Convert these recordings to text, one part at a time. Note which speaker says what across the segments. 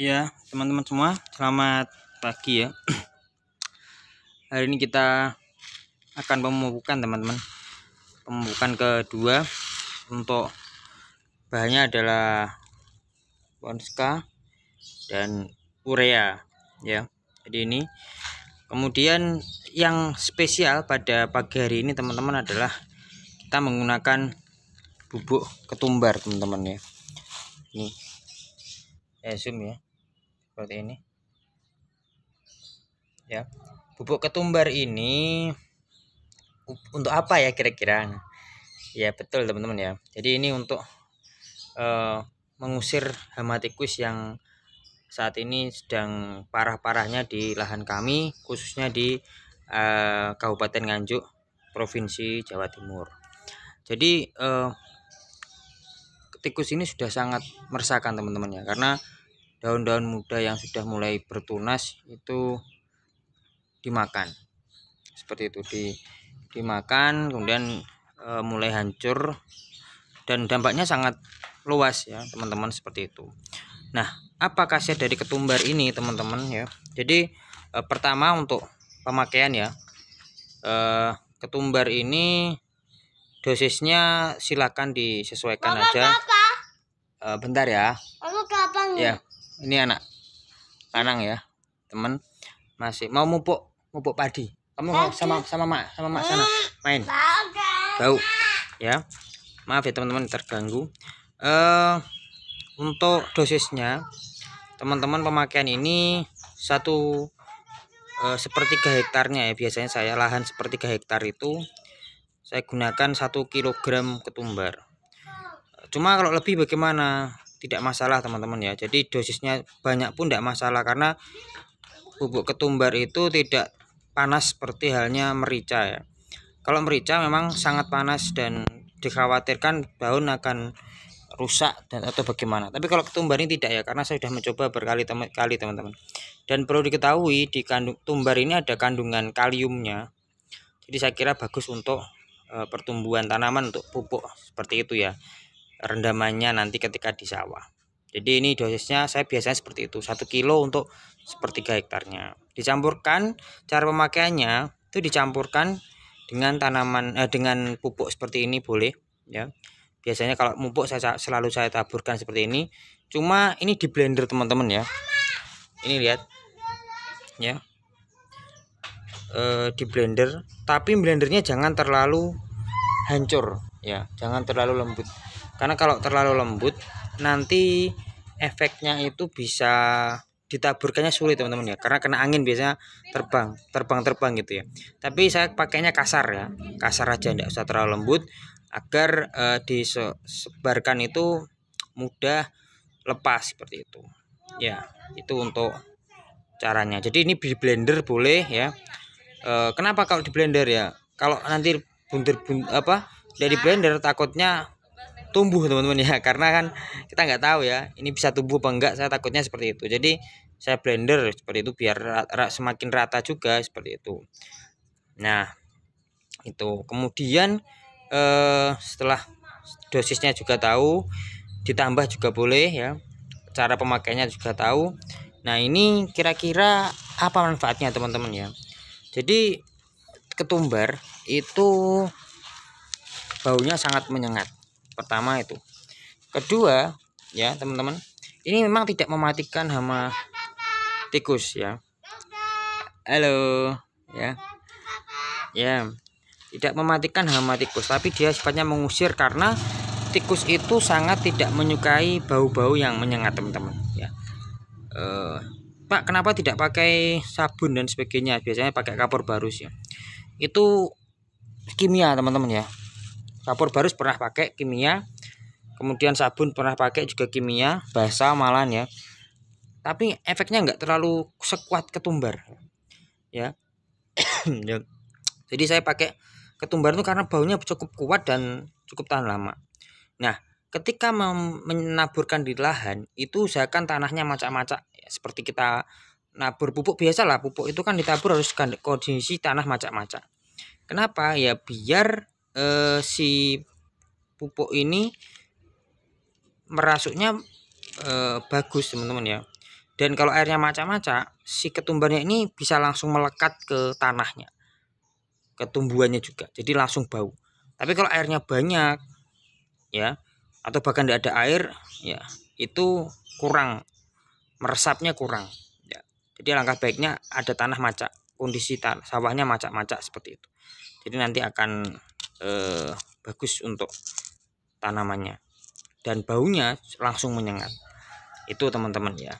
Speaker 1: Ya, teman-teman semua, selamat pagi ya. Hari ini kita akan pemupukan, teman-teman. pembukaan kedua untuk bahannya adalah Ponska dan urea ya. Jadi ini kemudian yang spesial pada pagi hari ini teman-teman adalah kita menggunakan bubuk ketumbar, teman-teman ya. Nih, eh, zoom ya seperti ini ya bubuk ketumbar ini untuk apa ya kira-kira ya betul teman-teman ya jadi ini untuk uh, mengusir hama tikus yang saat ini sedang parah-parahnya di lahan kami khususnya di uh, Kabupaten Nganjuk Provinsi Jawa Timur jadi uh, tikus ini sudah sangat meresahkan teman-teman ya karena daun-daun muda yang sudah mulai bertunas itu dimakan seperti itu di dimakan kemudian e, mulai hancur dan dampaknya sangat luas ya teman-teman seperti itu nah apa khasiat dari ketumbar ini teman-teman ya jadi e, pertama untuk pemakaian ya e, ketumbar ini dosisnya silakan disesuaikan Mama, aja kakak uh, bentar ya kamu kapan ya? ya ini anak Anang ya teman, masih mau mupuk mupuk padi kamu mau sama sama mak sama mak sana ah, main bau ya maaf ya teman-teman terganggu uh, untuk dosisnya teman-teman pemakaian ini satu uh, sepertiga hektarnya ya biasanya saya lahan sepertiga hektar itu saya gunakan satu kilogram ketumbar cuma kalau lebih bagaimana tidak masalah teman-teman ya jadi dosisnya banyak pun tidak masalah karena bubuk ketumbar itu tidak panas seperti halnya merica ya kalau merica memang sangat panas dan dikhawatirkan daun akan rusak dan atau bagaimana tapi kalau ketumbar ini tidak ya karena saya sudah mencoba berkali kali teman-teman dan perlu diketahui di kandung tumbar ini ada kandungan kaliumnya jadi saya kira bagus untuk eh, pertumbuhan tanaman untuk pupuk seperti itu ya rendamannya nanti ketika di sawah. Jadi ini dosisnya saya biasanya seperti itu, 1 kilo untuk sepertiga hektarnya. Dicampurkan cara pemakaiannya itu dicampurkan dengan tanaman eh, dengan pupuk seperti ini boleh ya. Biasanya kalau pupuk saya selalu saya taburkan seperti ini. Cuma ini di blender teman-teman ya. Ini lihat. Ya. E, di blender, tapi blendernya jangan terlalu hancur ya, jangan terlalu lembut karena kalau terlalu lembut nanti efeknya itu bisa ditaburkannya sulit teman-teman ya karena kena angin biasanya terbang terbang terbang gitu ya tapi saya pakainya kasar ya kasar aja tidak usah terlalu lembut agar uh, disebarkan itu mudah lepas seperti itu ya itu untuk caranya jadi ini di blender boleh ya e, kenapa kalau di blender ya kalau nanti bundir bun, apa dari blender takutnya tumbuh teman-teman ya karena kan kita nggak tahu ya ini bisa tumbuh apa enggak saya takutnya seperti itu jadi saya blender seperti itu biar rata, semakin rata juga seperti itu nah itu kemudian eh, setelah dosisnya juga tahu ditambah juga boleh ya cara pemakaiannya juga tahu nah ini kira-kira apa manfaatnya teman-teman ya jadi ketumbar itu baunya sangat menyengat pertama itu kedua ya teman-teman ini memang tidak mematikan hama tikus ya halo ya ya tidak mematikan hama tikus tapi dia sifatnya mengusir karena tikus itu sangat tidak menyukai bau-bau yang menyengat teman-teman ya eh, Pak kenapa tidak pakai sabun dan sebagainya biasanya pakai kapur barus ya itu kimia teman-teman ya kapur barus pernah pakai kimia kemudian sabun pernah pakai juga kimia basah malan ya tapi efeknya nggak terlalu sekuat ketumbar ya. ya jadi saya pakai ketumbar itu karena baunya cukup kuat dan cukup tahan lama nah ketika menaburkan di lahan itu usahakan tanahnya macak-macak ya, seperti kita nabur pupuk biasa lah pupuk itu kan ditabur harus kan-, kondisi tanah macak-macak kenapa ya biar eh, si pupuk ini merasuknya eh, bagus teman-teman ya dan kalau airnya maca-maca si ketumbarnya ini bisa langsung melekat ke tanahnya ketumbuhannya juga jadi langsung bau tapi kalau airnya banyak ya atau bahkan tidak ada air ya itu kurang meresapnya kurang ya. jadi langkah baiknya ada tanah maca kondisi tanah, sawahnya macak-macak seperti itu jadi nanti akan eh, bagus untuk tanamannya dan baunya langsung menyengat itu teman-teman ya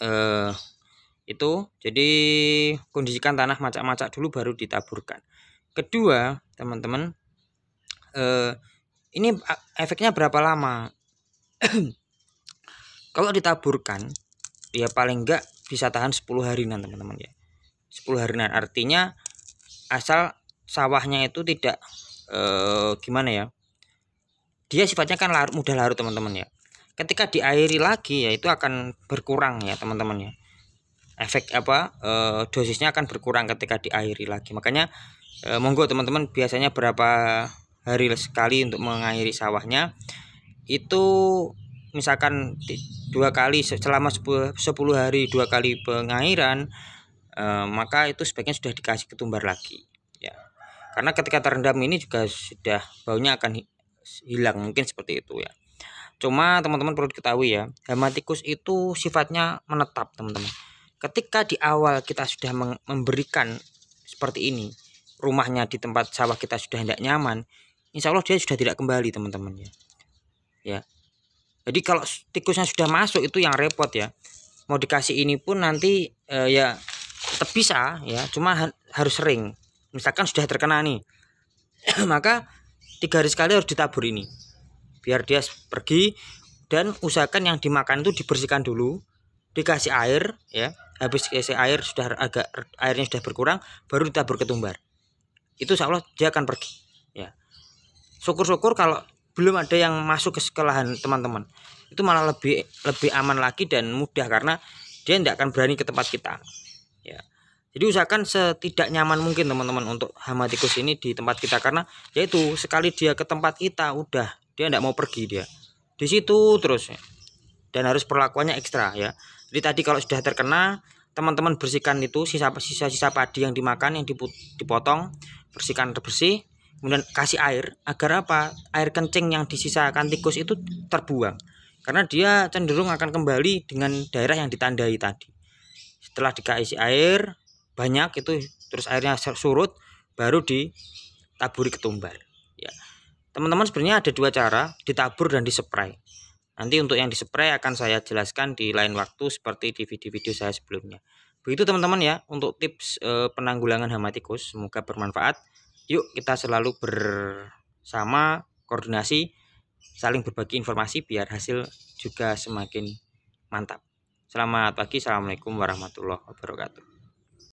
Speaker 1: eh, itu jadi kondisikan tanah macak-macak dulu baru ditaburkan kedua teman-teman eh, ini efeknya berapa lama kalau ditaburkan ya paling enggak bisa tahan 10 harinan teman-teman ya 10 harinan artinya asal sawahnya itu tidak eh, gimana ya dia sifatnya kan larut, mudah larut teman-teman ya ketika diairi lagi ya itu akan berkurang ya teman-teman ya efek apa e, dosisnya akan berkurang ketika diairi lagi makanya e, monggo teman-teman biasanya berapa hari sekali untuk mengairi sawahnya itu misalkan dua kali selama 10, hari dua kali pengairan eh, maka itu sebaiknya sudah dikasih ketumbar lagi karena ketika terendam ini juga sudah baunya akan hilang mungkin seperti itu ya cuma teman-teman perlu diketahui ya hematikus itu sifatnya menetap teman-teman ketika di awal kita sudah memberikan seperti ini rumahnya di tempat sawah kita sudah tidak nyaman insya Allah dia sudah tidak kembali teman-teman ya ya jadi kalau tikusnya sudah masuk itu yang repot ya mau dikasih ini pun nanti eh, ya tetap bisa ya cuma harus sering misalkan sudah terkena nih maka tiga hari sekali harus ditabur ini biar dia pergi dan usahakan yang dimakan itu dibersihkan dulu dikasih air ya habis dikasih air sudah agak airnya sudah berkurang baru ditabur ketumbar itu insya Allah dia akan pergi ya syukur-syukur kalau belum ada yang masuk ke sekolahan teman-teman itu malah lebih lebih aman lagi dan mudah karena dia tidak akan berani ke tempat kita ya jadi usahakan setidak nyaman mungkin teman-teman untuk hama tikus ini di tempat kita karena yaitu sekali dia ke tempat kita udah dia tidak mau pergi dia di situ terus dan harus perlakuannya ekstra ya jadi tadi kalau sudah terkena teman-teman bersihkan itu sisa-sisa sisa padi yang dimakan yang dipotong bersihkan terbersih kemudian kasih air agar apa air kencing yang disisakan tikus itu terbuang karena dia cenderung akan kembali dengan daerah yang ditandai tadi setelah dikasih air banyak itu terus airnya surut baru ditaburi ketumbar ya teman-teman sebenarnya ada dua cara ditabur dan dispray nanti untuk yang dispray akan saya jelaskan di lain waktu seperti di video-video saya sebelumnya begitu teman-teman ya untuk tips e, penanggulangan hama tikus semoga bermanfaat yuk kita selalu bersama koordinasi saling berbagi informasi biar hasil juga semakin mantap selamat pagi assalamualaikum warahmatullahi wabarakatuh